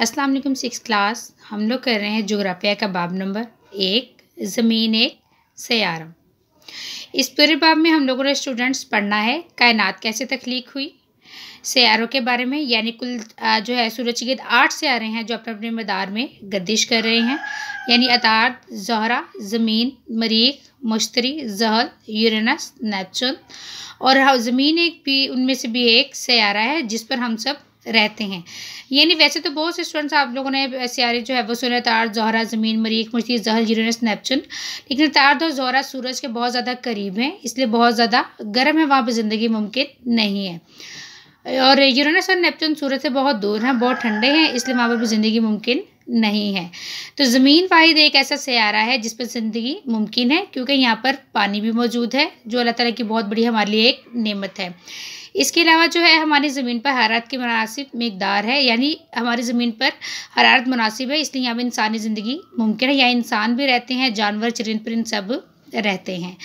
अस्सलाम वालेकुम six class हम लोग कर रहे हैं जोग्राफिया का बाब नंबर एक ज़मीन एक सयारम इस पूरे बाब में हम लोगों ने स्टूडेंट्स पढ़ना है कायनात कैसे तख्लीक हुई सयारों के बारे में यानी कुल जो है सूरज गिद आठ सयारे हैं जो अपने अपने मदार में गर्दिश कर रहे हैं यानी अतार जहरा ज़मीन मरीख मुश्तरी जहल यूरनस नेपचून और हाँ, ज़मीन एक भी उनमें से भी एक सयारा है जिस पर हम सब रहते हैं यानी वैसे तो बहुत से स्टूडेंट्स आप लोगों ने सियारे जो है वो सुने तार जहरा ज़मीन मरीख मुश्ती जहल यूरेनस नेपचुन लेकिन तार और जहरा सूरज के बहुत ज़्यादा करीब हैं इसलिए बहुत ज़्यादा गर्म है वहाँ पर ज़िंदगी मुमकिन नहीं है और यूरेनस और नेपचून सूरज से बहुत दूर हैं बहुत ठंडे हैं इसलिए वहाँ पर भी ज़िंदगी मुमकिन नहीं है तो ज़मीन वाहिद एक ऐसा सयारा है जिस पर ज़िंदगी मुमकिन है क्योंकि यहाँ पर पानी भी मौजूद है जो अल्लाह ताला की बहुत बड़ी हमारे लिए एक नेमत है इसके अलावा जो है हमारी ज़मीन पर हरारत की मुनासिब मकदार है यानी हमारी ज़मीन पर हरारत मुनासिब है इसलिए यहाँ पर इंसानी ज़िंदगी मुमकिन है यहाँ इंसान भी रहते हैं जानवर चरिन परिंद सब रहते हैं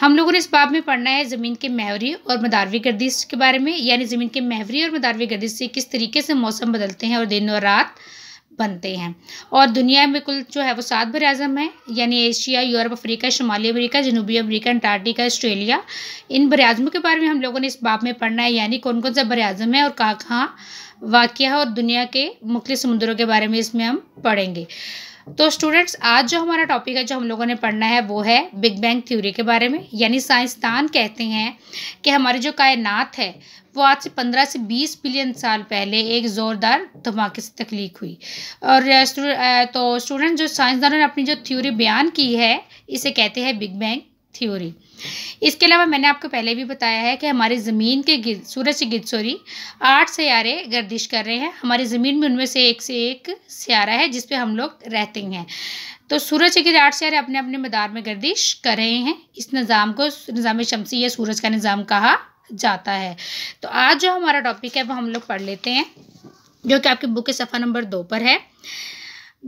हम लोगों ने इस बाब में पढ़ना है ज़मीन के महवरी और मदारवी गर्दिश के बारे में यानी ज़मीन के महवरी और मदारवी गर्दिश से किस तरीके से मौसम बदलते हैं और दिन और रात बनते हैं और दुनिया में कुल जो है वो सात बर अज़म हैं यानी एशिया यूरोप अफ्रीका शुमाली अमरीका जनूबी अमरीका अंटार्टिका ऑस्ट्रेलिया इन बर अज़मों के बारे में हम लोगों ने इस बाब में पढ़ना है यानी कौन कौन सा बर अज़म है और कहाँ कहाँ वाक़ है और दुनिया के मुख्य समुद्रों के बारे में इसमें हम पढ़ेंगे तो स्टूडेंट्स आज जो हमारा टॉपिक है जो हम लोगों ने पढ़ना है वो है बिग बैंग थ्योरी के बारे में यानी साइंसदान कहते हैं कि हमारी जो कायनात है वो आज से पंद्रह से बीस बिलियन साल पहले एक ज़ोरदार धमाके से तकलीफ हुई और तो स्टूडेंट जो साइंसदानों ने अपनी जो थ्योरी बयान की है इसे कहते हैं बिग बैंग थ्योरी इसके अलावा मैंने आपको पहले भी बताया है कि हमारी ज़मीन के गिर सूरज से गिर सॉरी आठ सियारे गर्दिश कर रहे हैं हमारी ज़मीन में उनमें से एक से एक सियारा है जिसपे हम लोग रहते हैं तो सूरज के आठ सियारे अपने अपने मदार में गर्दिश कर रहे हैं इस निज़ाम को निज़ाम शमसी या सूरज का निज़ाम कहा जाता है तो आज जो हमारा टॉपिक है वो हम लोग पढ़ लेते हैं जो कि आपकी बुक के सफ़ा नंबर दो पर है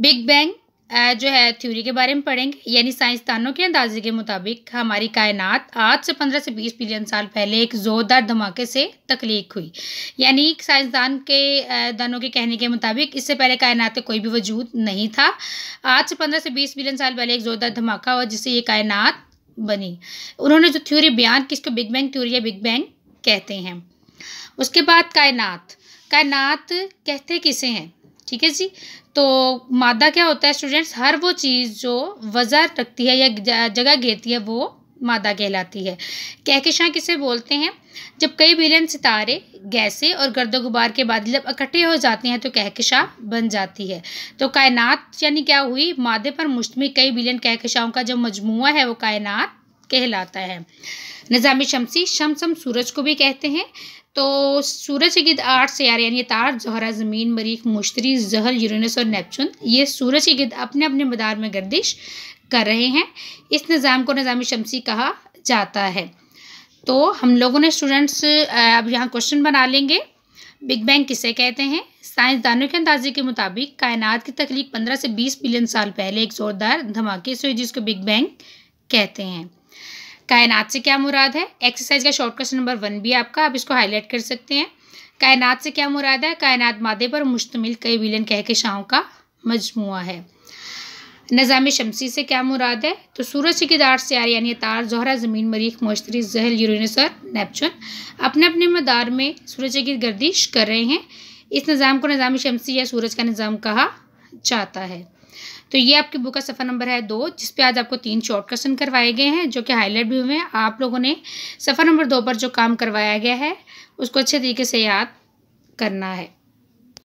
बिग बैंग जो है थ्योरी के बारे में पढ़ेंगे यानी साइंसदानों के अंदाजे के मुताबिक हमारी कायनात आज से 15 से 20 बिलियन साल पहले एक ज़ोरदार धमाके से तकलीक हुई यानी साइंसदान के दानों के कहने के मुताबिक इससे पहले कायनात का कोई भी वजूद नहीं था आज से 15 से 20 बिलियन साल पहले एक ज़ोरदार धमाका हुआ जिससे ये कायनात बनी उन्होंने जो थ्योरी बयान की इसको बिग बैंग थ्योरी या बिग बैंग कहते हैं उसके बाद कायनात कायनात कहते किसे हैं ठीक है जी तो मादा क्या होता है स्टूडेंट्स हर वो चीज़ जो वज़ा रखती है या जगह घेरती है वो मादा कहलाती है कहकशां किसे बोलते हैं जब कई बिलियन सितारे गैसे और गर्द गुबार के बाद जब इकट्ठे हो जाते हैं तो कहकशा बन जाती है तो कायनात यानी क्या हुई मादे पर मुश्तमिल कई बिलियन कहकशाओं का जो मजमू है वो कायनात कहलाता है निज़ाम शमसी शमसम सूरज को भी कहते हैं तो सूरज के गिद आठ सयारे यानी तार जहरा ज़मीन मरीख मुश्तरी जहर यूरेनस और नेपचून ये सूरज के गिद अपने अपने मदार में गर्दिश कर रहे हैं इस निज़ाम को निज़ाम शमसी कहा जाता है तो हम लोगों ने स्टूडेंट्स अब यहाँ क्वेश्चन बना लेंगे बिग बैंग किसे कहते हैं साइंसदानों के अंदाजे के मुताबिक कायनात की तकलीफ 15 से 20 बिलियन साल पहले एक ज़ोरदार धमाके से जिसको बिग बैंग कहते हैं कायनात से क्या मुराद है एक्सरसाइज का शॉर्ट क्वेश्चन नंबर वन भी आपका आप इसको हाईलाइट कर सकते हैं कायनात से क्या मुराद है कायनात मादे पर मुश्तमिल कई बिलियन कहकशाओं का मजमु है निज़ाम शमसी से क्या मुराद है तो सूरज की दार सियार यानी तार जहरा ज़मीन मरीख मोशतरी जहल यूरेनस और नेपचून अपने अपने मदार में सूरज की गर्दिश कर रहे हैं इस निज़ाम को निज़ाम शमसी या सूरज का निज़ाम कहा जाता है तो ये आपकी बुक का सफर नंबर है दो जिसपे आज आपको तीन शॉर्ट क्वेश्चन करवाए गए हैं जो कि हाईलाइट भी हुए हैं आप लोगों ने सफर नंबर दो पर जो काम करवाया गया है उसको अच्छे तरीके से याद करना है